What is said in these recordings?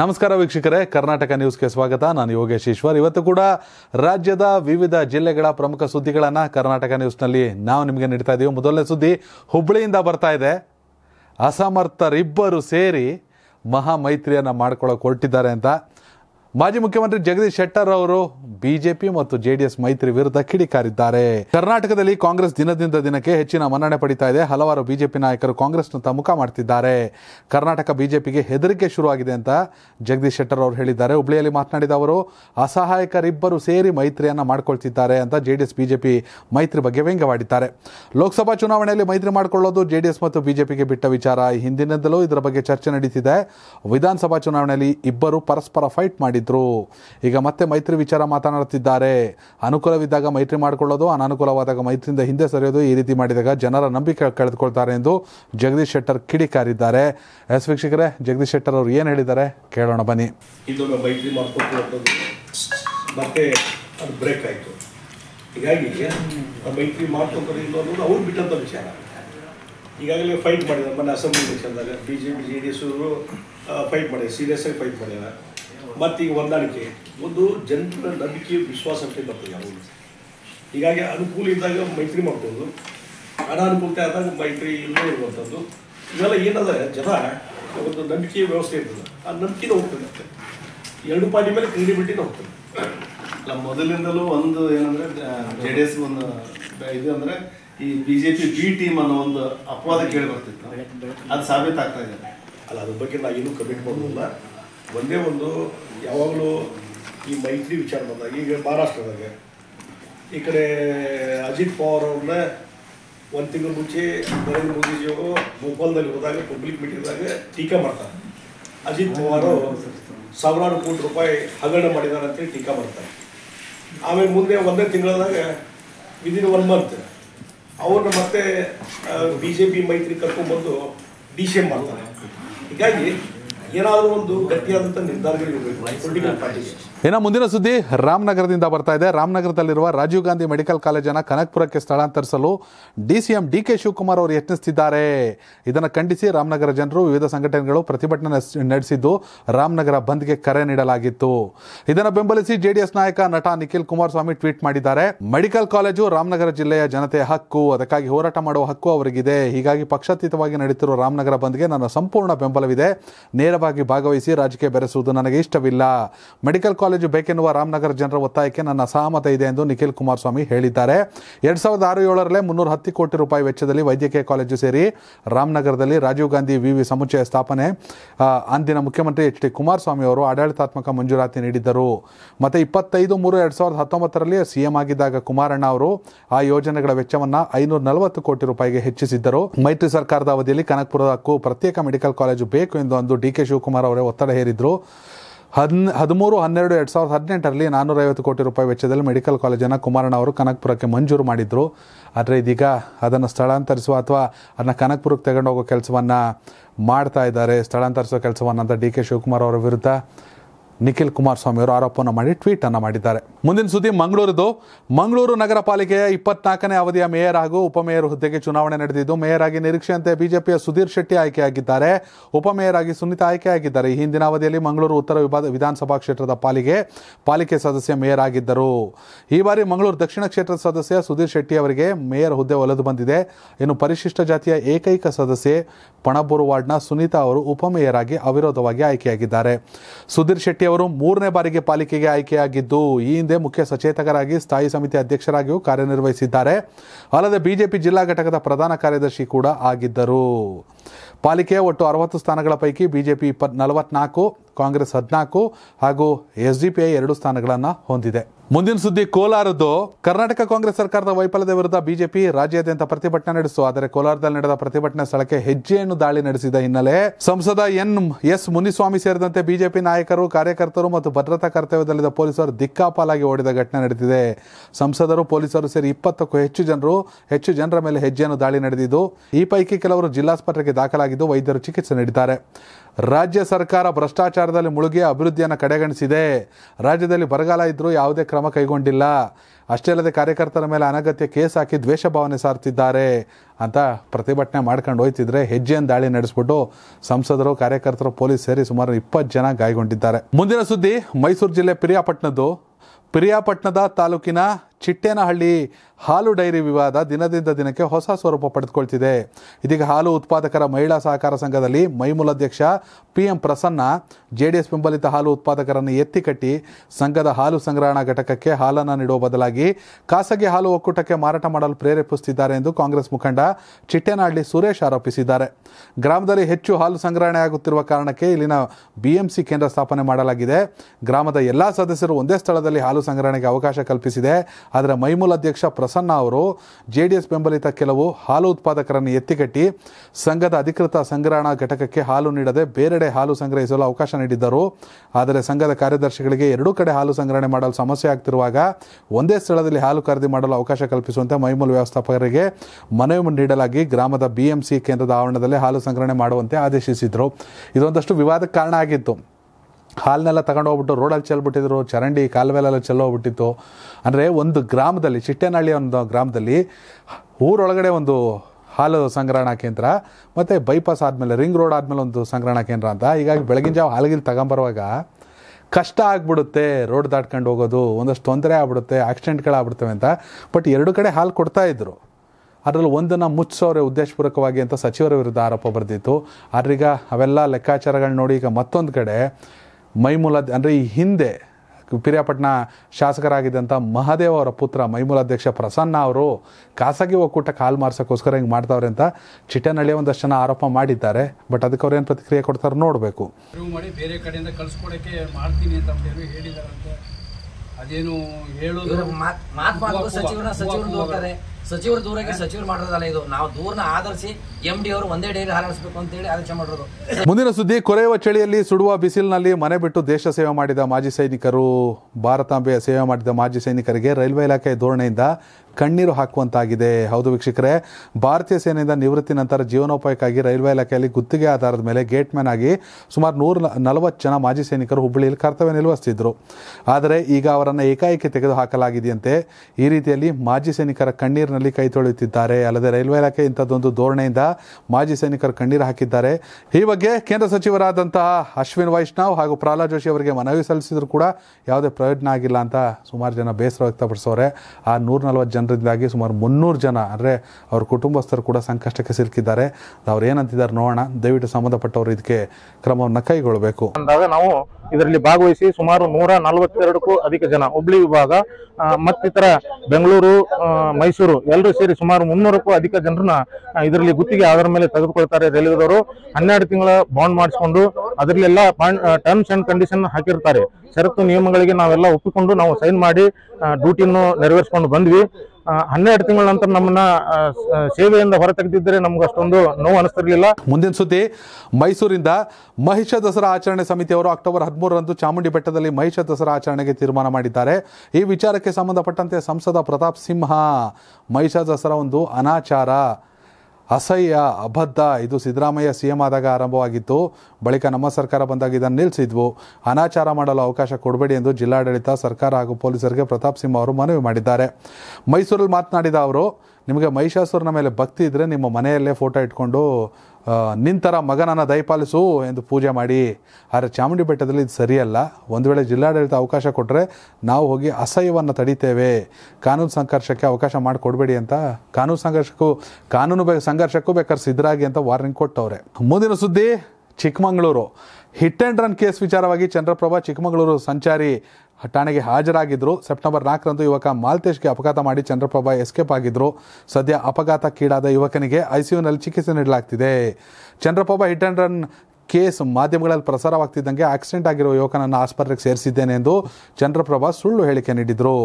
ನಮಸ್ಕಾರ ವೀಕ್ಷಕರೇ ಕರ್ನಾಟಕ ನ್ಯೂಸ್ಗೆ ಸ್ವಾಗತ ನಾನು ಯೋಗೇಶ್ ಈಶ್ವರ್ ಇವತ್ತು ಕೂಡ ರಾಜ್ಯದ ವಿವಿಧ ಜಿಲ್ಲೆಗಳ ಪ್ರಮುಖ ಸುದ್ದಿಗಳನ್ನು ಕರ್ನಾಟಕ ನ್ಯೂಸ್ನಲ್ಲಿ ನಾವು ನಿಮಗೆ ನೀಡ್ತಾ ಇದ್ದೀವಿ ಮೊದಲನೇ ಸುದ್ದಿ ಹುಬ್ಬಳ್ಳಿಯಿಂದ ಬರ್ತಾ ಇದೆ ಅಸಮರ್ಥರಿಬ್ಬರು ಸೇರಿ ಮಹಾಮೈತ್ರಿಯನ್ನು ಮಾಡ್ಕೊಳ್ಳೋಕೆ ಹೊರಟಿದ್ದಾರೆ ಅಂತ ಮಾಜಿ ಮುಖ್ಯಮಂತ್ರಿ ಜಗದೀಶ್ ಶೆಟ್ಟರ್ ಅವರು ಬಿಜೆಪಿ ಮತ್ತು ಜೆಡಿಎಸ್ ಮೈತ್ರಿ ವಿರುದ್ಧ ಕಿಡಿಕಾರಿದ್ದಾರೆ ಕರ್ನಾಟಕದಲ್ಲಿ ಕಾಂಗ್ರೆಸ್ ದಿನದಿಂದ ದಿನಕ್ಕೆ ಹೆಚ್ಚಿನ ಮನ್ನಣೆ ಪಡಿತಾ ಇದೆ ಹಲವಾರು ಬಿಜೆಪಿ ನಾಯಕರು ಕಾಂಗ್ರೆಸ್ನಂತ ಮುಖ ಮಾಡ್ತಿದ್ದಾರೆ ಕರ್ನಾಟಕ ಬಿಜೆಪಿಗೆ ಹೆದರಿಕೆ ಶುರುವಾಗಿದೆ ಅಂತ ಜಗದೀಶ್ ಶೆಟ್ಟರ್ ಅವರು ಹೇಳಿದ್ದಾರೆ ಹುಬ್ಳಿಯಲ್ಲಿ ಮಾತನಾಡಿದ ಅವರು ಅಸಹಾಯಕರಿಬ್ಬರು ಸೇರಿ ಮೈತ್ರಿಯನ್ನ ಮಾಡಿಕೊಳ್ತಿದ್ದಾರೆ ಅಂತ ಜೆಡಿಎಸ್ ಬಿಜೆಪಿ ಮೈತ್ರಿ ಬಗ್ಗೆ ವ್ಯಂಗ್ಯವಾಡಿದ್ದಾರೆ ಲೋಕಸಭಾ ಚುನಾವಣೆಯಲ್ಲಿ ಮೈತ್ರಿ ಮಾಡಿಕೊಳ್ಳೋದು ಜೆಡಿಎಸ್ ಮತ್ತು ಬಿಜೆಪಿಗೆ ಬಿಟ್ಟ ವಿಚಾರ ಹಿಂದಿನಿಂದಲೂ ಇದರ ಬಗ್ಗೆ ಚರ್ಚೆ ನಡೀತಿದೆ ವಿಧಾನಸಭಾ ಚುನಾವಣೆಯಲ್ಲಿ ಇಬ್ಬರು ಪರಸ್ಪರ ಫೈಟ್ ಮಾಡಿದ್ದಾರೆ ಮಾಡಿದ್ರು ಈಗ ಮತ್ತೆ ಮೈತ್ರಿ ವಿಚಾರ ಮಾತನಾಡುತ್ತಿದ್ದಾರೆ ಅನುಕೂಲವಿದ್ದಾಗ ಮೈತ್ರಿ ಮಾಡಿಕೊಳ್ಳೋದು ಅನಾನುಕೂಲವಾದಾಗ ಮೈತ್ರಿಯಿಂದ ಹಿಂದೆ ಸರಿಯೋದು ಈ ರೀತಿ ಮಾಡಿದಾಗ ಜನರ ನಂಬಿಕೆ ಕಳೆದುಕೊಳ್ತಾರೆ ಎಂದು ಜಗದೀಶ್ ಶೆಟ್ಟರ್ ಕಿಡಿಕಾರಿದ್ದಾರೆ ಎಸ್ ವೀಕ್ಷಕರೇ ಜಗದೀಶ್ ಶೆಟ್ಟರ್ ಅವರು ಏನು ಹೇಳಿದ್ದಾರೆ ಕೇಳೋಣ ಬನ್ನಿ ಮೈತ್ರಿ ಮತ್ತೆ ಅದು ಬ್ರೇಕ್ ಹೀಗಾಗಿ ಮೈತ್ರಿ ಮಾಡ್ಕೊಂಡ್ರೆ ಅವ್ರು ಬಿಟ್ಟಂಥ ವಿಚಾರ ಈಗಾಗಲೇ ಫೈಟ್ ಮಾಡಿದ್ದಾರೆ ಮೊನ್ನೆ ಅಸೆಂಬ್ಲಿ ಎಲೆಕ್ಷನ್ದಾಗ B J P J D S fight ಮಾಡಿದ್ದಾರೆ ಸೀರಿಯಸ್ ಆಗಿ ಫೈಟ್ ಮಾಡಿದ್ದಾರೆ ಮತ್ತು ಈ ಹೊಂದಾಣಿಕೆ ಒಂದು ಜನರ ನಂಬಿಕೆ ವಿಶ್ವಾಸ ಅಂತ ಬರ್ತದೆ ಯಾವಾಗ ಹೀಗಾಗಿ ಅನುಕೂಲ ಇದ್ದಾಗ ಮೈತ್ರಿ ಮಾಡ್ಬೋದು ಅನಾನುಕೂಲತೆ ಆದಾಗ ಮೈತ್ರಿ ಇಲ್ಲದೇ ಇರುವಂಥದ್ದು ಇವೆಲ್ಲ ಏನದ ಜನ ಒಂದು ನಂಬಿಕೆಯ ವ್ಯವಸ್ಥೆ ಇರ್ತದೆ ಆ ನಂಬಿಕೆನ ಹೋಗ್ತದೆ ಎರಡು ಪಾಟಿ ಮೇಲೆ ಕ್ರೀಡಿಬಿಟ್ಟಿನ ಹೋಗ್ತದೆ ಅಲ್ಲ ಮೊದಲಿಂದಲೂ ಒಂದು ಏನಂದ್ರೆ ಜೆ ಡಿ ಎಸ್ ಒಂದು ಇದು ಅಂದರೆ ಈ B J P B team ಅನ್ನೋ ಒಂದು ಅಪವಾದ ಕೇಳಿ ಬರ್ತಿತ್ತು ಅದು ಸಾಬೀತಾಗ್ತಾ ಇದೆ ಅಲ್ಲ ಅದ್ರ ಬಗ್ಗೆ ನಾವು ಏನು ಕಮೆಂಟ್ ಮಾಡೋದಿಲ್ಲ ಒಂದೇ ಒಂದು ಯಾವಾಗಲೂ ಈ ಮೈತ್ರಿ ವಿಚಾರ ಬಂದಾಗ ಈಗ ಮಹಾರಾಷ್ಟ್ರದಾಗೆ ಈ ಕಡೆ ಅಜಿತ್ ಪವಾರ್ ಅವ್ರನ್ನ ಒಂದು ತಿಂಗಳ ಮುಂಚೆ ನರೇಂದ್ರ ಮೋದಿಜಿಯವರು ಭೋಪಾಲ್ದಲ್ಲಿ ಹೋದಾಗ ಪಬ್ಲಿಕ್ ಮೀಟಿಂಗ್ದಾಗ ಟೀಕಾ ಮಾಡ್ತಾರೆ ಅಜಿತ್ ಪವಾರು ಸಾವಿರಾರು ಕೋಟಿ ರೂಪಾಯಿ ಹಗರಣ ಮಾಡಿದ್ದಾರೆ ಅಂತೇಳಿ ಟೀಕಾ ಮಾಡ್ತಾರೆ ಆಮೇಲೆ ಮುಂದೆ ಒಂದೇ ತಿಂಗಳದಾಗ ವಿದಿನ್ ಒನ್ ಮಂತ್ ಅವ್ರನ್ನ ಮತ್ತೆ ಬಿ ಜೆ ಪಿ ಮೈತ್ರಿ ಕರ್ಕೊಂಡ್ಬಂದು ಡಿ ಸಿ ಎಂ ಮಾಡ್ತಾರೆ ಹೀಗಾಗಿ ಇನ್ನು ಮುಂದಿನ ಸುದ್ದಿ ರಾಮನಗರದಿಂದ ಬರ್ತಾ ಇದೆ ರಾಮನಗರದಲ್ಲಿರುವ ರಾಜೀವ್ ಗಾಂಧಿ ಮೆಡಿಕಲ್ ಕಾಲೇಜನ್ನು ಕನಕ್ಪುರಕ್ಕೆ ಸ್ಥಳಾಂತರಿಸಲು ಡಿಸಿಎಂ ಡಿ ಕೆ ಶಿವಕುಮಾರ್ ಅವರು ಯತ್ನಿಸುತ್ತಿದ್ದಾರೆ ಇದನ್ನು ಖಂಡಿಸಿ ರಾಮನಗರ ಜನರು ವಿವಿಧ ಸಂಘಟನೆಗಳು ಪ್ರತಿಭಟನೆ ನಡೆಸಿದ್ದು ರಾಮನಗರ ಬಂದ್ಗೆ ಕರೆ ನೀಡಲಾಗಿತ್ತು ಇದನ್ನು ಬೆಂಬಲಿಸಿ ಜೆಡಿಎಸ್ ನಾಯಕ ನಟ ನಿಖಿಲ್ ಕುಮಾರಸ್ವಾಮಿ ಟ್ವೀಟ್ ಮಾಡಿದ್ದಾರೆ ಮೆಡಿಕಲ್ ಕಾಲೇಜು ರಾಮನಗರ ಜಿಲ್ಲೆಯ ಜನತೆಯ ಹಕ್ಕು ಅದಕ್ಕಾಗಿ ಹೋರಾಟ ಮಾಡುವ ಹಕ್ಕು ಅವರಿಗಿದೆ ಹೀಗಾಗಿ ಪಕ್ಷಾತೀತವಾಗಿ ನಡೆಯುತ್ತಿರುವ ರಾಮನಗರ ಬಂದ್ಗೆ ನನ್ನ ಸಂಪೂರ್ಣ ಬೆಂಬಲವಿದೆ ನೇರ ಸಕ್ರಿಯವಾಗಿ ಭಾಗವಹಿಸಿ ರಾಜಕೀಯ ಬೆರೆಸುವುದು ನನಗೆ ಇಷ್ಟವಿಲ್ಲ ಮೆಡಿಕಲ್ ಕಾಲೇಜು ಬೇಕೆನ್ನುವ ರಾಮನಗರ ಜನರ ಒತ್ತಾಯಕ್ಕೆ ನನ್ನ ಸಹಮತ ಇದೆ ಎಂದು ನಿಖಿಲ್ ಕುಮಾರಸ್ವಾಮಿ ಹೇಳಿದ್ದಾರೆ ಎರಡ್ ಸಾವಿರದ ಆರು ಏಳರಲ್ಲೇ ಮುನ್ನೂರ ಹತ್ತು ಕೋಟಿ ರೂಪಾಯಿ ವೆಚ್ಚದಲ್ಲಿ ವೈದ್ಯಕೀಯ ಕಾಲೇಜು ಸೇರಿ ರಾಮನಗರದಲ್ಲಿ ರಾಜೀವ್ ಗಾಂಧಿ ವಿವಿ ಸಮುಚ್ಚಯ ಸ್ಥಾಪನೆ ಅಂದಿನ ಮುಖ್ಯಮಂತ್ರಿ ಎಚ್ ಡಿ ಕುಮಾರಸ್ವಾಮಿ ಅವರು ಆಡಳಿತಾತ್ಮಕ ಮಂಜೂರಾತಿ ನೀಡಿದ್ದರು ಮತ್ತೆ ಇಪ್ಪತ್ತೈದು ಮೂರು ಎರಡ್ ಸಾವಿರದ ಹತ್ತೊಂಬತ್ತರಲ್ಲಿ ಸಿಎಂ ಆಗಿದ್ದಾಗ ಕುಮಾರಣ್ಣ ಅವರು ಆ ಯೋಜನೆಗಳ ವೆಚ್ಚವನ್ನು ಐನೂರ ನಲವತ್ತು ಕೋಟಿ ರೂಪಾಯಿಗೆ ಹೆಚ್ಚಿಸಿದ್ದರು ಮೈತ್ರಿ ಸರ್ಕಾರದ ಅವಧಿಯಲ್ಲಿ ಕನಕಪುರಕ್ಕೂ ಪ್ರತ್ಯೇಕ ಮೆಡಿಕಲ್ ಕಾಲೇಜು ಬೇಕು ಎಂದು ಅಂದು ಡಿಕೆ ಶಿವಕುಮಾರ್ ಅವರೇ ಒತ್ತಡ ಹೇರಿದ್ರು ಹದಿನ ಹದಿಮೂರು ಹನ್ನೆರಡು ಎರಡು ಸಾವಿರದ ಹದಿನೆಂಟರಲ್ಲಿ ಐವತ್ತು ಕೋಟಿ ರೂಪಾಯಿ ವೆಚ್ಚದಲ್ಲಿ ಮೆಡಿಕಲ್ ಕಾಲೇಜನ್ನು ಕುಮಾರಣ್ಣ ಅವರು ಕನಕಪುರಕ್ಕೆ ಮಂಜೂರು ಮಾಡಿದ್ರು ಆದರೆ ಇದೀಗ ಅದನ್ನು ಸ್ಥಳಾಂತರಿಸುವ ಅಥವಾ ಅದನ್ನು ಕನಕ್ಪುರಕ್ಕೆ ತಗೊಂಡೋಗೋ ಕೆಲಸವನ್ನು ಮಾಡ್ತಾ ಇದ್ದಾರೆ ಸ್ಥಳಾಂತರಿಸೋ ಕೆಲಸವನ್ನು ಅಂತ ಡಿ ಕೆ ಶಿವಕುಮಾರ್ ಅವರ ವಿರುದ್ಧ ನಿಖಿಲ್ ಕುಮಾರಸ್ವಾಮಿ ಅವರು ಆರೋಪವನ್ನು ಮಾಡಿ ಟ್ವೀಟ್ ಅನ್ನು ಮಾಡಿದ್ದಾರೆ ಮುಂದಿನ ಸುದ್ದಿ ಮಂಗಳೂರಿದು ಮಂಗಳೂರು ನಗರ ಪಾಲಿಕೆಯ ಇಪ್ಪತ್ನಾಲ್ಕನೇ ಅವಧಿಯ ಮೇಯರ್ ಹಾಗೂ ಉಪಮೇಯರ್ ಹುದ್ದೆಗೆ ಚುನಾವಣೆ ನಡೆದಿದ್ದು ಮೇಯರ್ ಆಗಿ ನಿರೀಕ್ಷೆಯಂತೆ ಬಿಜೆಪಿಯ ಸುಧೀರ್ ಶೆಟ್ಟಿ ಆಯ್ಕೆಯಾಗಿದ್ದಾರೆ ಉಪಮೇಯರ್ ಆಗಿ ಸುನೀತಾ ಆಯ್ಕೆಯಾಗಿದ್ದಾರೆ ಈ ಹಿಂದಿನ ಅವಧಿಯಲ್ಲಿ ಮಂಗಳೂರು ಉತ್ತರ ವಿಧಾನಸಭಾ ಕ್ಷೇತ್ರದ ಪಾಲಿಗೆ ಪಾಲಿಕೆ ಸದಸ್ಯ ಮೇಯರ್ ಆಗಿದ್ದರು ಈ ಬಾರಿ ಮಂಗಳೂರು ದಕ್ಷಿಣ ಕ್ಷೇತ್ರದ ಸದಸ್ಯ ಸುಧೀರ್ ಶೆಟ್ಟಿ ಅವರಿಗೆ ಮೇಯರ್ ಹುದ್ದೆ ಒಲಿದು ಬಂದಿದೆ ಇನ್ನು ಪರಿಶಿಷ್ಟ ಜಾತಿಯ ಏಕೈಕ ಸದಸ್ಯೆ ಪಣಬೂರು ವಾರ್ಡ್ನ ಸುನೀತಾ ಅವರು ಉಪಮೇಯರಾಗಿ ಅವಿರೋಧವಾಗಿ ಆಯ್ಕೆಯಾಗಿದ್ದಾರೆ ಸುಧೀರ್ ಶೆಟ್ಟಿ ಅವರು ಮೂರನೇ ಬಾರಿಗೆ ಪಾಲಿಕೆಗೆ ಆಯ್ಕೆಯಾಗಿದ್ದು ಈ ಹಿಂದೆ ಮುಖ್ಯ ಸಚೇತಕರಾಗಿ ಸ್ಥಾಯಿ ಸಮಿತಿ ಅಧ್ಯಕ್ಷರಾಗಿಯೂ ಕಾರ್ಯನಿರ್ವಹಿಸಿದ್ದಾರೆ ಅಲ್ಲದೆ ಬಿಜೆಪಿ ಜಿಲ್ಲಾ ಘಟಕದ ಪ್ರಧಾನ ಕಾರ್ಯದರ್ಶಿ ಕೂಡ ಆಗಿದ್ದರು ಪಾಲಿಕೆಯ ಒಟ್ಟು ಅರವತ್ತು ಸ್ಥಾನಗಳ ಪೈಕಿ ಬಿಜೆಪಿ ಇಪ್ಪತ್ ನಲವತ್ನಾಲ್ಕು ಕಾಂಗ್ರೆಸ್ ಹದಿನಾಲ್ಕು ಹಾಗೂ ಎಸ್ ಡಿ ಎರಡು ಸ್ಥಾನಗಳನ್ನು ಹೊಂದಿದೆ ಮುಂದಿನ ಸುದ್ದಿ ಕೋಲಾರದ್ದು ಕರ್ನಾಟಕ ಕಾಂಗ್ರೆಸ್ ಸರ್ಕಾರದ ವೈಫಲ್ಯದ ವಿರುದ್ಧ ಬಿಜೆಪಿ ರಾಜ್ಯಾದ್ಯಂತ ಪ್ರತಿಭಟನೆ ನಡೆಸು ಆದರೆ ಕೋಲಾರದಲ್ಲಿ ನಡೆದ ಪ್ರತಿಭಟನೆ ಸ್ಥಳಕ್ಕೆ ಹೆಜ್ಜೆಯನ್ನು ದಾಳಿ ನಡೆಸಿದ ಹಿನ್ನೆಲೆ ಸಂಸದ ಎನ್ ಎಸ್ ಮುನಿಸ್ವಾಮಿ ಸೇರಿದಂತೆ ಬಿಜೆಪಿ ನಾಯಕರು ಕಾರ್ಯಕರ್ತರು ಮತ್ತು ಭದ್ರತಾ ಕರ್ತವ್ಯದಲ್ಲಿದ್ದ ಪೊಲೀಸರು ದಿಕ್ಕಾಪಾಲಾಗಿ ಓಡಿದ ಘಟನೆ ನಡೆದಿದೆ ಸಂಸದರು ಪೊಲೀಸರು ಸೇರಿ ಇಪ್ಪತ್ತಕ್ಕೂ ಹೆಚ್ಚು ಜನರು ಹೆಚ್ಚು ಜನರ ಮೇಲೆ ಹೆಜ್ಜೆಯನ್ನು ದಾಳಿ ನಡೆದಿದ್ದು ಈ ಪೈಕಿ ಕೆಲವರು ಜಿಲ್ಲಾಸ್ಪತ್ರೆಗೆ ದಾಖಲಾಗಿದ್ದು ವೈದ್ಯರು ಚಿಕಿತ್ಸೆ ನೀಡಿದ್ದಾರೆ ರಾಜ್ಯ ಸರ್ಕಾರ ಭ್ರಷ್ಟಾಚಾರದಲ್ಲಿ ಮುಳುಗಿ ಅಭಿವೃದ್ಧಿಯನ್ನು ಕಡೆಗಣಿಸಿದೆ ರಾಜ್ಯದಲ್ಲಿ ಬರಗಾಲ ಇದ್ದರೂ ಯಾವುದೇ ಕ್ರಮ ಕೈಗೊಂಡಿಲ್ಲ ಅಷ್ಟೇ ಅಲ್ಲದೆ ಕಾರ್ಯಕರ್ತರ ಮೇಲೆ ಅನಗತ್ಯ ಕೇಸ್ ಹಾಕಿ ದ್ವೇಷ ಭಾವನೆ ಸಾರ್ತಿದ್ದಾರೆ ಅಂತ ಪ್ರತಿಭಟನೆ ಮಾಡ್ಕೊಂಡು ಹೋಯ್ತಿದ್ರೆ ಹೆಜ್ಜೆಯನ್ನು ದಾಳಿ ನಡೆಸ್ಬಿಟ್ಟು ಸಂಸದರು ಕಾರ್ಯಕರ್ತರು ಪೊಲೀಸ್ ಸೇರಿ ಸುಮಾರು ಇಪ್ಪತ್ತು ಜನ ಗಾಯಗೊಂಡಿದ್ದಾರೆ ಮುಂದಿನ ಸುದ್ದಿ ಮೈಸೂರು ಜಿಲ್ಲೆ ಪಿರಿಯಾಪಟ್ಟಣದ್ದು ಪಿರಿಯಾಪಟ್ಟಣದ ತಾಲೂಕಿನ ಚಿಟ್ಟೇನಹಳ್ಳಿ ಹಾಲು ಡೈರಿ ವಿವಾದ ದಿನದಿಂದ ದಿನಕ್ಕೆ ಹೊಸ ಸ್ವರೂಪ ಪಡೆದುಕೊಳ್ತಿದೆ ಇದೀಗ ಹಾಲು ಉತ್ಪಾದಕರ ಮಹಿಳಾ ಸಹಕಾರ ಸಂಘದಲ್ಲಿ ಮೈಮೂಲ ಅಧ್ಯಕ್ಷ P M Prasanna J D S ಬೆಂಬಲಿತ ಹಾಲು ಉತ್ಪಾದಕರನ್ನು ಎತ್ತಿಕಟ್ಟಿ ಸಂಘದ ಹಾಲು ಸಂಗ್ರಹಣಾ ಘಟಕಕ್ಕೆ ಹಾಲನ್ನು ನೀಡುವ ಬದಲಾಗಿ ಖಾಸಗಿ ಹಾಲು ಒಕ್ಕೂಟಕ್ಕೆ ಮಾರಾಟ ಮಾಡಲು ಪ್ರೇರೇಪಿಸುತ್ತಿದ್ದಾರೆ ಎಂದು ಕಾಂಗ್ರೆಸ್ ಮುಖಂಡ ಚಿಟ್ಟೇನಹಳ್ಳಿ ಸುರೇಶ್ ಆರೋಪಿಸಿದ್ದಾರೆ ಗ್ರಾಮದಲ್ಲಿ ಹೆಚ್ಚು ಹಾಲು ಸಂಗ್ರಹಣೆ ಆಗುತ್ತಿರುವ ಕಾರಣಕ್ಕೆ ಇಲ್ಲಿನ ಬಿಎಂಸಿ ಕೇಂದ್ರ ಸ್ಥಾಪನೆ ಮಾಡಲಾಗಿದೆ ಗ್ರಾಮದ ಎಲ್ಲ ಸದಸ್ಯರು ಒಂದೇ ಸ್ಥಳದಲ್ಲಿ ಹಾಲು ಸಂಗ್ರಹಣೆಗೆ ಅವಕಾಶ ಕಲ್ಪಿಸಿದೆ ಆದರೆ ಮೈಮೂಲ್ ಅಧ್ಯಕ್ಷ ಪ್ರಸನ್ನ ಅವರು ಜೆ ಡಿ ಎಸ್ ಬೆಂಬಲಿತ ಕೆಲವು ಹಾಲು ಉತ್ಪಾದಕರನ್ನು ಎತ್ತಿಕಟ್ಟಿ ಸಂಘದ ಅಧಿಕೃತ ಸಂಗ್ರಹಣಾ ಘಟಕಕ್ಕೆ ಹಾಲು ನೀಡದೆ ಬೇರೆಡೆ ಹಾಲು ಸಂಗ್ರಹಿಸಲು ಅವಕಾಶ ನೀಡಿದ್ದರು ಆದರೆ ಸಂಘದ ಕಾರ್ಯದರ್ಶಿಗಳಿಗೆ ಎರಡೂ ಕಡೆ ಹಾಲು ಸಂಗ್ರಹಣೆ ಮಾಡಲು ಸಮಸ್ಯೆ ಆಗ್ತಿರುವಾಗ ಒಂದೇ ಸ್ಥಳದಲ್ಲಿ ಹಾಲು ಖರೀದಿ ಮಾಡಲು ಅವಕಾಶ ಕಲ್ಪಿಸುವಂತೆ ಮೈಮೂಲ್ ವ್ಯವಸ್ಥಾಪಕರಿಗೆ ಮನವಿ ನೀಡಲಾಗಿ ಗ್ರಾಮದ ಬಿಎಂಸಿ ಕೇಂದ್ರದ ಆವರಣದಲ್ಲಿ ಹಾಲು ಸಂಗ್ರಹಣೆ ಮಾಡುವಂತೆ ಆದೇಶಿಸಿದರು ಇದೊಂದಷ್ಟು ವಿವಾದಕ್ಕೆ ಕಾರಣ ಆಗಿತ್ತು ಹಾಲನ್ನೆಲ್ಲ ಹೋಗ್ಬಿಟ್ಟು ರೋಡಲ್ಲಿ ಚೆಲ್ಬಿಟ್ಟಿದ್ರು ಚರಂಡಿ ಕಾಲುವೆಲೆಲ್ಲ ಚೆಲ್ಲೋಗ್ಬಿಟ್ಟಿತ್ತು ಅಂದರೆ ಒಂದು ಗ್ರಾಮದಲ್ಲಿ ಚಿಟ್ಟೆನಹಳ್ಳಿ ಒಂದು ಗ್ರಾಮದಲ್ಲಿ ಊರೊಳಗಡೆ ಒಂದು ಹಾಲು ಸಂಗ್ರಹಣಾ ಕೇಂದ್ರ ಮತ್ತು ಬೈಪಾಸ್ ಆದಮೇಲೆ ರಿಂಗ್ ರೋಡ್ ಆದಮೇಲೆ ಒಂದು ಸಂಗ್ರಹಣಾ ಕೇಂದ್ರ ಅಂತ ಹೀಗಾಗಿ ಬೆಳಗಿನ ಜಾವ ಹಾಲಗಿಲ್ ತಗೊಂಬರುವಾಗ ಕಷ್ಟ ಆಗ್ಬಿಡುತ್ತೆ ರೋಡ್ ದಾಟ್ಕೊಂಡು ಹೋಗೋದು ಒಂದಷ್ಟು ತೊಂದರೆ ಆಗ್ಬಿಡುತ್ತೆ ಆಕ್ಸಿಡೆಂಟ್ಗಳಾಗ್ಬಿಡ್ತವೆ ಅಂತ ಬಟ್ ಎರಡು ಕಡೆ ಹಾಲು ಕೊಡ್ತಾಯಿದ್ರು ಅದರಲ್ಲಿ ಒಂದನ್ನು ಮುಚ್ಚೋರೆ ಉದ್ದೇಶಪೂರ್ವಕವಾಗಿ ಅಂತ ಸಚಿವರ ವಿರುದ್ಧ ಆರೋಪ ಬರೆದಿತ್ತು ಆದ್ರೀಗ ಅವೆಲ್ಲ ಲೆಕ್ಕಾಚಾರಗಳನ್ನ ನೋಡಿ ಈಗ ಮತ್ತೊಂದು ಕಡೆ ಮೈಮೂಲ ಅಂದರೆ ಈ ಹಿಂದೆ ಪಿರಿಯಾಪಟ್ಟಣ ಶಾಸಕರಾಗಿದ್ದಂಥ ಮಹಾದೇವ ಅವರ ಪುತ್ರ ಮೈಮೂಲಾಧ್ಯಕ್ಷ ಪ್ರಸನ್ನ ಅವರು ಖಾಸಗಿ ಒಕ್ಕೂಟ ಕಾಲ್ ಮಾರ್ಸೋಕ್ಕೋಸ್ಕರ ಹಿಂಗೆ ಮಾಡ್ತಾವ್ರೆ ಅಂತ ಚಿಟನಹಳ್ಳಿ ಒಂದಷ್ಟು ಜನ ಆರೋಪ ಮಾಡಿದ್ದಾರೆ ಬಟ್ ಅದಕ್ಕೆ ಅವ್ರೇನು ಪ್ರತಿಕ್ರಿಯೆ ಕೊಡ್ತಾರೆ ನೋಡಬೇಕು ಮಾಡಿ ಬೇರೆ ಕಡೆಯಿಂದ ಕಳಿಸ್ಕೊಡಕ್ಕೆ ಮಾಡ್ತೀನಿ ಅಂತ ಹೇಳಿದಾರಂತೆ ಅದೇನು ಹೇಳೋದು ಸಚಿವರು ದೂರಕ್ಕೆ ಸಚಿವರು ಮಾಡಿರೋದಲ್ಲ ಇದು ನಾವು ದೂರನ ಆಧರಿಸಿ ಎಂ ಡಿ ಅವರು ಒಂದೇ ಡೈರಿ ಹಾರಾಡಿಸಬೇಕು ಅಂತೇಳಿ ಆಲೋಚನೆ ಮಾಡಿರೋದು ಮುಂದಿನ ಸುದ್ದಿ ಕೊರೆಯುವ ಚಳಿಯಲ್ಲಿ ಸುಡುವ ಬಿಸಿಲಿನಲ್ಲಿ ಮನೆ ಬಿಟ್ಟು ದೇಶ ಸೇವೆ ಮಾಡಿದ ಮಾಜಿ ಸೈನಿಕರು ಭಾರತಾಂಬೆಯ ಸೇವೆ ಮಾಡಿದ ಮಾಜಿ ಸೈನಿಕರಿಗೆ ರೈಲ್ವೆ ಇಲಾಖೆ ಧೋರಣೆಯಿಂದ ಕಣ್ಣೀರು ಹಾಕುವಂತಾಗಿದೆ ಹೌದು ವೀಕ್ಷಕರೇ ಭಾರತೀಯ ಸೇನೆಯಿಂದ ನಿವೃತ್ತಿ ನಂತರ ಜೀವನೋಪಾಯಕ್ಕಾಗಿ ರೈಲ್ವೆ ಇಲಾಖೆಯಲ್ಲಿ ಗುತ್ತಿಗೆ ಆಧಾರದ ಮೇಲೆ ಗೇಟ್ಮ್ಯಾನ್ ಆಗಿ ಸುಮಾರು ನೂರ ನಲವತ್ತು ಜನ ಮಾಜಿ ಸೈನಿಕರು ಹುಬ್ಬಳ್ಳಿಯಲ್ಲಿ ಕರ್ತವ್ಯ ನಿರ್ವಹಿಸುತ್ತಿದ್ದರು ಆದರೆ ಈಗ ಅವರನ್ನು ಏಕಾಏಕಿ ತೆಗೆದುಹಾಕಲಾಗಿದೆಯಂತೆ ಈ ರೀತಿಯಲ್ಲಿ ಮಾಜಿ ಸೈನಿಕರ ಕಣ್ಣೀರಿನ ಕೈ ತೊಳೆಯುತ್ತಿದ್ದಾರೆ ಅಲ್ಲದೆ ರೈಲ್ವೆ ಇಲಾಖೆ ಇಂಥದ್ದೊಂದು ಧೋರಣೆಯಿಂದ ಮಾಜಿ ಸೈನಿಕರು ಕಣ್ಣೀರು ಹಾಕಿದ್ದಾರೆ ಈ ಬಗ್ಗೆ ಕೇಂದ್ರ ಸಚಿವರಾದಂತಹ ಅಶ್ವಿನ್ ವೈಷ್ಣವ್ ಹಾಗೂ ಪ್ರಹ್ಲಾದ್ ಜೋಶಿ ಅವರಿಗೆ ಮನವಿ ಸಲ್ಲಿಸಿದ್ರು ಕೂಡ ಯಾವುದೇ ಪ್ರಯೋಜನ ಆಗಿಲ್ಲ ಅಂತ ಸುಮಾರು ಜನ ಬೇಸರ ವ್ಯಕ್ತಪಡಿಸೋರೆ ಆ ನೂರ ಜನರಿಂದಾಗಿ ಸುಮಾರು ಮುನ್ನೂರು ಜನ ಅಂದರೆ ಅವ್ರ ಕುಟುಂಬಸ್ಥರು ಕೂಡ ಸಂಕಷ್ಟಕ್ಕೆ ಸಿಲುಕಿದ್ದಾರೆ ಅವ್ರು ಏನಂತಿದ್ದಾರೆ ನೋಡೋಣ ದಯವಿಟ್ಟು ಸಂಬಂಧಪಟ್ಟವರು ಇದಕ್ಕೆ ಕ್ರಮವನ್ನು ಕೈಗೊಳ್ಳಬೇಕು ಅಂದಾಗ ನಾವು ಇದರಲ್ಲಿ ಭಾಗವಹಿಸಿ ಸುಮಾರು ನೂರ ನಲವತ್ತೆರಡಕ್ಕೂ ಅಧಿಕ ಜನ ಹುಬ್ಳಿ ವಿಭಾಗ ಮತ್ತಿತರ ಬೆಂಗಳೂರು ಮೈಸೂರು ಎಲ್ಲರೂ ಸೇರಿ ಸುಮಾರು ಮುನ್ನೂರಕ್ಕೂ ಅಧಿಕ ಜನರನ್ನ ಇದರಲ್ಲಿ ಗುತ್ತಿಗೆ ಆಧಾರ ಮೇಲೆ ತೆಗೆದುಕೊಳ್ತಾರೆ ರೈಲ್ವೆದವರು ಹನ್ನೆರಡು ತಿಂಗಳ ಬಾಂಡ್ ಮಾಡಿಸಿಕೊಂಡು ಅದರಲ್ಲೆಲ್ಲ ಟರ್ಮ್ಸ್ ಅಂಡ್ ಕಂಡೀಷನ್ ಹಾಕಿರ್ತಾರೆ ಷರತ್ತು ನಿಯಮಗಳಿಗೆ ನಾವೆಲ್ಲ ಒಪ್ಪಿಕೊಂಡು ನಾವು ಸೈನ್ ಮಾಡಿ ಡ್ಯೂಟಿಯನ್ನು ನೆರವೇರಿಸಿಕೊಂಡು ಬಂದ್ವಿ ಹನ್ನೆರಡು ತಿಂಗಳ ನಂತರ ನಮ್ಮನ್ನ ಸೇವೆಯಿಂದ ಹೊರತೆಗೆದಿದ್ದರೆ ನಮ್ಗೆ ಅಷ್ಟೊಂದು ನೋವು ಅನಿಸ್ತಿರಲಿಲ್ಲ ಮುಂದಿನ ಸುದ್ದಿ ಮೈಸೂರಿಂದ ಮಹಿಷ ದಸರಾ ಆಚರಣೆ ಸಮಿತಿಯವರು ಅಕ್ಟೋಬರ್ ಹದಿಮೂರರಂದು ಚಾಮುಂಡಿ ಬೆಟ್ಟದಲ್ಲಿ ಮಹಿಷ ದಸರಾ ಆಚರಣೆಗೆ ತೀರ್ಮಾನ ಮಾಡಿದ್ದಾರೆ ಈ ವಿಚಾರಕ್ಕೆ ಸಂಬಂಧಪಟ್ಟಂತೆ ಸಂಸದ ಪ್ರತಾಪ್ ಸಿಂಹ ಮಹಿಷ ದಸರಾ ಒಂದು ಅನಾಚಾರ ಅಸಹ್ಯ ಅಬದ್ಧ ಇದು ಸಿದ್ದರಾಮಯ್ಯ ಸಿ ಎಂ ಆದಾಗ ಆರಂಭವಾಗಿತ್ತು ಬಳಿಕ ನಮ್ಮ ಸರ್ಕಾರ ಬಂದಾಗ ಇದನ್ನು ನಿಲ್ಲಿಸಿದ್ವು ಅನಾಚಾರ ಮಾಡಲು ಅವಕಾಶ ಕೊಡಬೇಡಿ ಎಂದು ಜಿಲ್ಲಾಡಳಿತ ಸರ್ಕಾರ ಹಾಗೂ ಪೊಲೀಸರಿಗೆ ಪ್ರತಾಪ್ ಸಿಂಹ ಅವರು ಮನವಿ ಮಾಡಿದ್ದಾರೆ ಮೈಸೂರಲ್ಲಿ ಮಾತನಾಡಿದ ಅವರು ನಿಮಗೆ ಮಹಿಷಾಸುರನ ಮೇಲೆ ಭಕ್ತಿ ಇದ್ದರೆ ನಿಮ್ಮ ಮನೆಯಲ್ಲೇ ಫೋಟೋ ಇಟ್ಕೊಂಡು ನಿಂತರ ಮಗನನ್ನು ದಯಪಾಲಿಸು ಎಂದು ಪೂಜೆ ಮಾಡಿ ಆದರೆ ಚಾಮುಂಡಿ ಬೆಟ್ಟದಲ್ಲಿ ಇದು ಸರಿಯಲ್ಲ ಒಂದು ವೇಳೆ ಜಿಲ್ಲಾಡಳಿತ ಅವಕಾಶ ಕೊಟ್ಟರೆ ನಾವು ಹೋಗಿ ಅಸಹ್ಯವನ್ನು ತಡಿತೇವೆ ಕಾನೂನು ಸಂಘರ್ಷಕ್ಕೆ ಅವಕಾಶ ಮಾಡಿಕೊಡ್ಬೇಡಿ ಅಂತ ಕಾನೂನು ಸಂಘರ್ಷಕ್ಕೂ ಕಾನೂನು ಬೇ ಸಂಘರ್ಷಕ್ಕೂ ಬೇಕಾದ್ರೆ ಸಿದ್ಧರಾಗಿ ಅಂತ ವಾರ್ನಿಂಗ್ ಕೊಟ್ಟವ್ರೆ ಮುಂದಿನ ಸುದ್ದಿ Chikkamagaluru hit and run case ವಿಚಾರವಾಗಿ ಚಂದ್ರಪ್ರಭಾ ಚಿಕ್ಕಮಗಳೂರು ಸಂಚಾರಿ ಠಾಣೆಗೆ ಹಾಜರಾಗಿದ್ದರು ಸೆಪ್ಟೆಂಬರ್ ನಾಲ್ಕರಂದು ಯುವಕ ಮಾಲ್ತೇಶ್ಗೆ ಅಪಘಾತ ಮಾಡಿ ಚಂದ್ರಪ್ರಭಾ ಎಸ್ಕೇಪ್ ಆಗಿದ್ದರು ಸದ್ಯ ಅಪಘಾತಕ್ಕೀಡಾದ ಯುವಕನಿಗೆ ಐಸಿಯುನಲ್ಲಿ ಚಿಕಿತ್ಸೆ ನೀಡಲಾಗ್ತಿದೆ Chandraprabha hit and run case ಮಾಧ್ಯಮಗಳಲ್ಲಿ ಪ್ರಸಾರವಾಗ್ತಿದ್ದಂಗೆ ಆಕ್ಸಿಡೆಂಟ್ ಆಗಿರುವ ಯುವಕನನ್ನು ಆಸ್ಪತ್ರೆಗೆ ಸೇರಿಸಿದ್ದೇನೆ ಎಂದು ಚಂದ್ರಪ್ರಭಾ ಸುಳ್ಳು ಹೇಳಿಕೆ ನೀಡಿದರು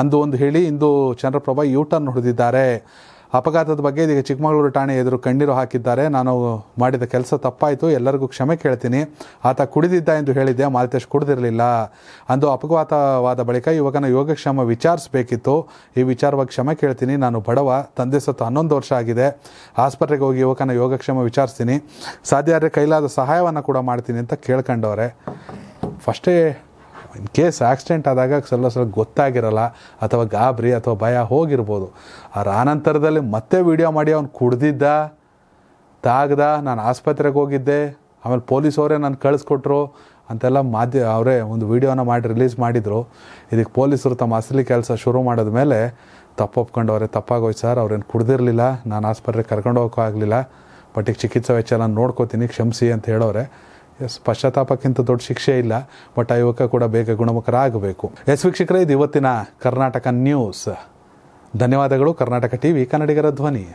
ಅಂದು ಒಂದು ಹೇಳಿ ಇಂದು ಚಂದ್ರಪ್ರಭಾ ಯೂ ಟರ್ನ್ ಹೊಡೆದಿದ್ದಾರೆ ಅಪಘಾತದ ಬಗ್ಗೆ ಇದೀಗ ಚಿಕ್ಕಮಗಳೂರು ಠಾಣೆ ಎದುರು ಕಣ್ಣೀರು ಹಾಕಿದ್ದಾರೆ ನಾನು ಮಾಡಿದ ಕೆಲಸ ತಪ್ಪಾಯಿತು ಎಲ್ಲರಿಗೂ ಕ್ಷಮೆ ಕೇಳ್ತೀನಿ ಆತ ಕುಡಿದಿದ್ದ ಎಂದು ಹೇಳಿದ್ದೆ ಮಾಲತೇಶ್ ಕುಡಿದಿರಲಿಲ್ಲ ಅಂದು ಅಪಘಾತವಾದ ಬಳಿಕ ಯುವಕನ ಯೋಗಕ್ಷೇಮ ವಿಚಾರಿಸಬೇಕಿತ್ತು ಈ ವಿಚಾರವಾಗಿ ಕ್ಷಮೆ ಕೇಳ್ತೀನಿ ನಾನು ಬಡವ ತಂದೆ ಸತ್ತು ಹನ್ನೊಂದು ವರ್ಷ ಆಗಿದೆ ಆಸ್ಪತ್ರೆಗೆ ಹೋಗಿ ಯುವಕನ ಯೋಗಕ್ಷೇಮ ವಿಚಾರಿಸ್ತೀನಿ ಸಾಧ್ಯ ಆದರೆ ಕೈಲಾದ ಸಹಾಯವನ್ನು ಕೂಡ ಮಾಡ್ತೀನಿ ಅಂತ ಕೇಳ್ಕೊಂಡವ್ರೆ ಫಸ್ಟೇ ಇನ್ ಕೇಸ್ ಆಕ್ಸಿಡೆಂಟ್ ಆದಾಗ ಸ್ವಲ್ಪ ಸ್ವಲ್ಪ ಗೊತ್ತಾಗಿರಲ್ಲ ಅಥವಾ ಗಾಬರಿ ಅಥವಾ ಭಯ ಹೋಗಿರ್ಬೋದು ಅವ್ರ ಆನಂತರದಲ್ಲಿ ಮತ್ತೆ ವೀಡಿಯೋ ಮಾಡಿ ಅವ್ನು ಕುಡ್ದಿದ್ದ ತಾಗ್ದ ನಾನು ಆಸ್ಪತ್ರೆಗೆ ಹೋಗಿದ್ದೆ ಆಮೇಲೆ ಪೊಲೀಸವರೇ ನಾನು ಕಳಿಸ್ಕೊಟ್ರು ಅಂತೆಲ್ಲ ಮಾಧ್ಯ ಅವರೇ ಒಂದು ವೀಡಿಯೋನ ಮಾಡಿ ರಿಲೀಸ್ ಮಾಡಿದರು ಇದಕ್ಕೆ ಪೊಲೀಸರು ತಮ್ಮ ಅಸಲಿ ಕೆಲಸ ಶುರು ಮಾಡಿದ ಮೇಲೆ ತಪ್ಪೊಪ್ಕೊಂಡು ಅವರೇ ತಪ್ಪಾಗೋಯ್ತು ಸರ್ ಅವ್ರೇನು ಕುಡ್ದಿರಲಿಲ್ಲ ನಾನು ಆಸ್ಪತ್ರೆಗೆ ಕರ್ಕೊಂಡು ಹೋಗೋಕ್ಕಾಗಲಿಲ್ಲ ಬಟ್ ಈಗ ಚಿಕಿತ್ಸಾ ವೆಚ್ಚ ನಾನು ನೋಡ್ಕೋತೀನಿ ಕ್ಷಮಿಸಿ ಅಂತ ಹೇಳೋರೆ ಎಸ್ ಪಶ್ಚಾತ್ತಾಪಕ್ಕಿಂತ ದೊಡ್ಡ ಶಿಕ್ಷೆ ಇಲ್ಲ ಬಟ್ ಆ ಯುವಕ ಕೂಡ ಬೇಗ ಗುಣಮುಖರಾಗಬೇಕು ಎಸ್ ವೀಕ್ಷಕರೇ ಇದು ಇವತ್ತಿನ ಕರ್ನಾಟಕ ನ್ಯೂಸ್ ಧನ್ಯವಾದಗಳು ಕರ್ನಾಟಕ ಟಿವಿ ಕನ್ನಡಿಗರ ಧ್ವನಿ